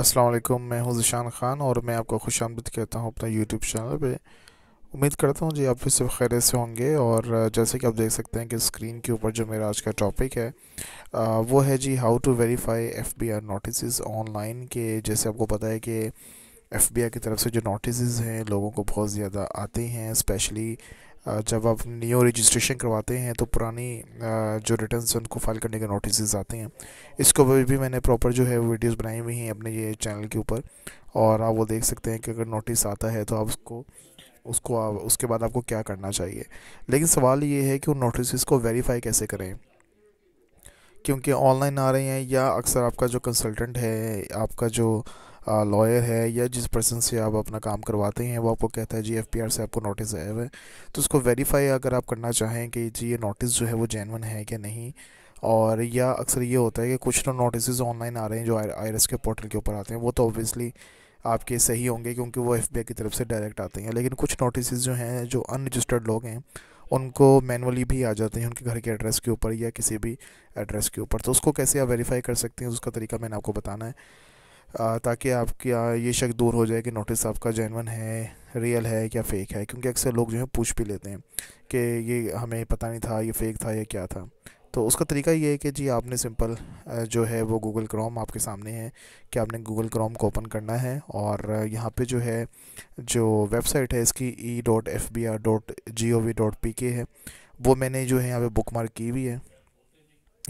अस्सलाम वालेकुम मैं हूं जिशान ख़ान और मैं आपको खुश आमद कहता हूं अपना यूट्यूब चैनल पे उम्मीद करता हूं जी आप फिर सब खैर से होंगे और जैसे कि आप देख सकते हैं कि स्क्रीन के ऊपर जो मेरा आज का टॉपिक है वो है जी how to verify F B R notice online के जैसे आपको पता है कि एफ बी आई की तरफ से जो नोटिस हैं लोगों को बहुत ज़्यादा आते हैं स्पेशली जब आप न्यू रजिस्ट्रेशन करवाते हैं तो पुरानी जो रिटर्न उनको फाइल करने के नोटिस आते हैं इसको भी मैंने प्रॉपर जो है वीडियोस बनाई हुई हैं अपने ये चैनल के ऊपर और आप वो देख सकते हैं कि अगर नोटिस आता है तो आप उसको उसको आप उसके बाद आपको क्या करना चाहिए लेकिन सवाल ये है कि उन नोटिस को वेरीफाई कैसे करें क्योंकि ऑनलाइन आ रहे हैं या अक्सर आपका जो कंसल्टेंट है आपका जो लॉयर है या जिस पर्सन से आप अपना काम करवाते हैं वो आपको कहता है जी एफ से आपको नोटिस आया हुआ है तो उसको वेरीफाई अगर आप करना चाहें कि जी ये नोटिस जो है वो जैनवन है कि नहीं और या अक्सर ये होता है कि कुछ ना नोटिस ऑनलाइन आ रहे हैं जो आई के पोर्टल के ऊपर आते हैं वो तो ऑब्वियसली आपके सही होंगे क्योंकि वो एफ की तरफ से डायरेक्ट आते हैं लेकिन कुछ नोटिस जो हैं जो अनरजिस्टर्ड लोग हैं उनको मैनुअली भी आ जाते हैं उनके घर के एड्रेस के ऊपर या किसी भी एड्रेस के ऊपर तो उसको कैसे आप वेरीफाई कर सकते हैं उसका तरीका मैंने आपको बताना है ताकि आपका ये शक दूर हो जाए कि नोटिस आपका जैनवन है रियल है या फेक है क्योंकि अक्सर लोग जो है पूछ भी लेते हैं कि ये हमें पता नहीं था ये फेक था या क्या था तो उसका तरीका ये है कि जी आपने सिंपल जो है वो गूगल क्रोम आपके सामने है कि आपने गूगल क्रोम को ओपन करना है और यहाँ पे जो है जो वेबसाइट है इसकी E dot F B R dot G O V dot P K है वो मैंने जो है यहाँ पे बुक मार्क की हुई है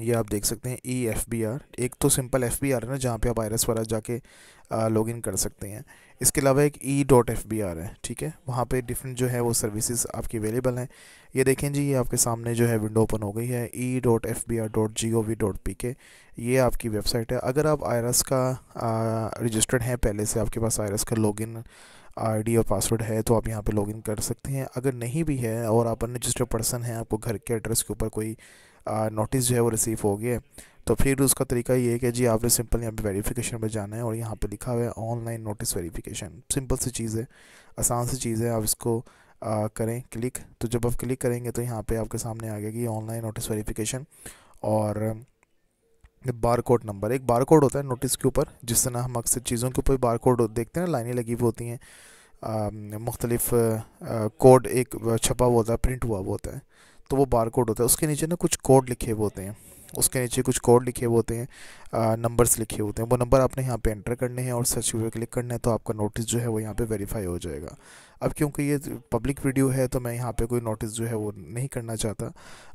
ये आप देख सकते हैं ई एफ बी आर एक तो सिंपल एफ बी आर है ना जहाँ पे आप आयरस वाला जाके लॉग इन कर सकते हैं इसके अलावा एक E dot F B R है ठीक है वहाँ पे डिफरेंट जो है वो सर्विसेज आपकी अवेलेबल हैं ये देखें जी ये आपके सामने जो है विंडो ओपन हो गई है E dot F B R dot G O V dot P K ये आपकी वेबसाइट है अगर आप आयरस का रजिस्टर्ड हैं पहले से आपके पास आयरस का लॉग इन आईडी और पासवर्ड है तो आप यहाँ पे लॉगिन कर सकते हैं अगर नहीं भी है और आप अनरजिस्टर्ड पर्सन हैं आपको घर के एड्रेस के ऊपर कोई नोटिस जो है वो रिसीव हो गया है तो फिर उसका तरीका ये है कि जी आपने सिंपल यहाँ पे वेरिफिकेशन पर जाना है और यहाँ पे लिखा हुआ है ऑनलाइन नोटिस वेरिफिकेशन सिंपल सी चीज़ है आसान सी चीज़ है आप इसको आ, करें क्लिक तो जब आप क्लिक करेंगे तो यहाँ पे आपके सामने आ गया कि ऑनलाइन नोटिस वेरिफिकेशन और बार कोड नंबर एक बार कोड होता है नोटिस के ऊपर जिस तरह हम अक्सर चीज़ों के ऊपर बार कोड देखते हैं लाइनें लगी हुई होती हैं मुख्तलिफ कोड एक छपा हुआ होता है प्रिंट हुआ हुआ होता है तो वो बार कोड होता है उसके नीचे ना कुछ कोड लिखे हुए होते हैं उसके नीचे कुछ कोड लिखे हुए होते हैं नंबर्स लिखे होते हैं वो नंबर आपने यहाँ पे एंटर करने हैं और सर्च पे क्लिक करना है तो आपका नोटिस जो है वो यहाँ पे वेरीफाई हो जाएगा अब क्योंकि ये पब्लिक वीडियो है तो मैं यहाँ पे कोई नोटिस जो है वो नहीं करना चाहता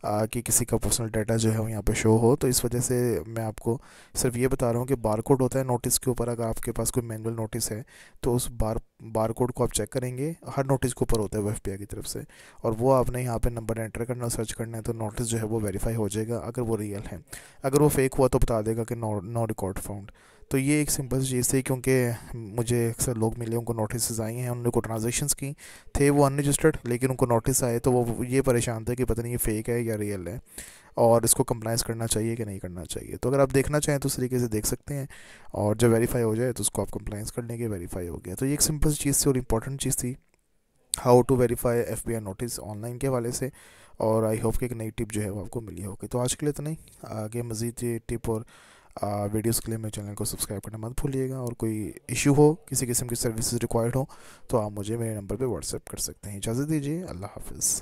आ, कि किसी का पर्सनल डाटा जो है वो यहाँ पे शो हो तो इस वजह से मैं आपको सिर्फ ये बता रहा हूँ कि बार कोड होता है नोटिस के ऊपर अगर आपके पास कोई मैनुअल नोटिस है तो उस बार बार कोड को आप चेक करेंगे हर नोटिस के ऊपर होता है वो एफ की तरफ से और वो आपने यहाँ पर नंबर एंटर करना सर्च करना है तो नोटिस जो है वो वेरीफाई हो जाएगा अगर वो रियल है अगर वो फेक हुआ तो बता देगा कि नो नो रिकॉर्ड फाउंड तो ये एक सिंपल चीज़ थी क्योंकि मुझे अक्सर लोग मिले उनको नोटिस आई हैं उन्होंने को ट्रांजेक्शन की थे वो अनरजिस्टर्ड लेकिन उनको नोटिस आए तो वो ये परेशान थे कि पता नहीं ये फेक है या रियल है और इसको कंप्लाइंस करना चाहिए कि नहीं करना चाहिए तो अगर आप देखना चाहें तो उस तरीके से देख सकते हैं और जब वेरीफाई हो जाए तो उसको आप कंप्लाइंस कर लेंगे वेरीफाई हो गया तो ये एक सिंपल चीज़ थी और इंपॉर्टेंट चीज़ थी how to verify F B I notice online के हवाले से और आई होप कि एक नई टिप जो है वो आपको मिली होगी तो आज के लिए तो नहीं आगे मज़ीद ये टिप और वीडियोस के लिए मेरे चैनल को सब्सक्राइब करना मत भूलिएगा और कोई इशू हो किसी किस्म की सर्विसेज रिक्वायर्ड हो तो आप मुझे मेरे नंबर पे व्हाट्सएप कर सकते हैं इजाज़त दीजिए अल्लाह हाफिज़